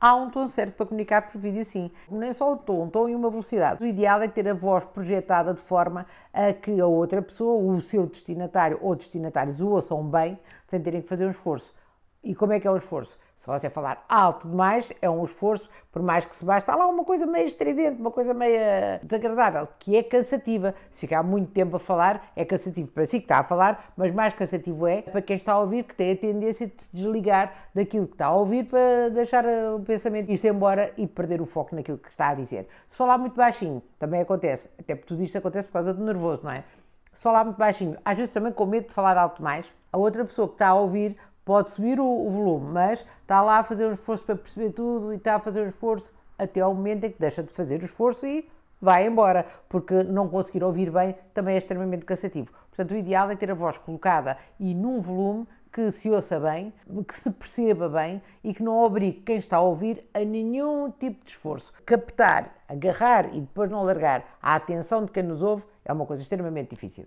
há um tom certo para comunicar por vídeo, sim. Nem só o tom, um tom e uma velocidade. O ideal é ter a voz projetada de forma a que a outra pessoa, o seu destinatário ou destinatários o ouçam bem, sem terem que fazer um esforço. E como é que é um esforço? Se você falar alto demais, é um esforço, por mais que se baixe, está lá uma coisa meio estridente, uma coisa meio eh, desagradável, que é cansativa. Se ficar muito tempo a falar, é cansativo para si que está a falar, mas mais cansativo é para quem está a ouvir, que tem a tendência de se desligar daquilo que está a ouvir para deixar eh, o pensamento ir-se embora e perder o foco naquilo que está a dizer. Se falar muito baixinho, também acontece, até porque tudo isto acontece por causa do nervoso, não é? Se falar muito baixinho, às vezes também com medo de falar alto demais a outra pessoa que está a ouvir Pode subir o, o volume, mas está lá a fazer um esforço para perceber tudo e está a fazer um esforço até ao momento em que deixa de fazer o esforço e vai embora, porque não conseguir ouvir bem também é extremamente cansativo. Portanto, o ideal é ter a voz colocada e num volume que se ouça bem, que se perceba bem e que não obrigue quem está a ouvir a nenhum tipo de esforço. Captar, agarrar e depois não largar a atenção de quem nos ouve é uma coisa extremamente difícil.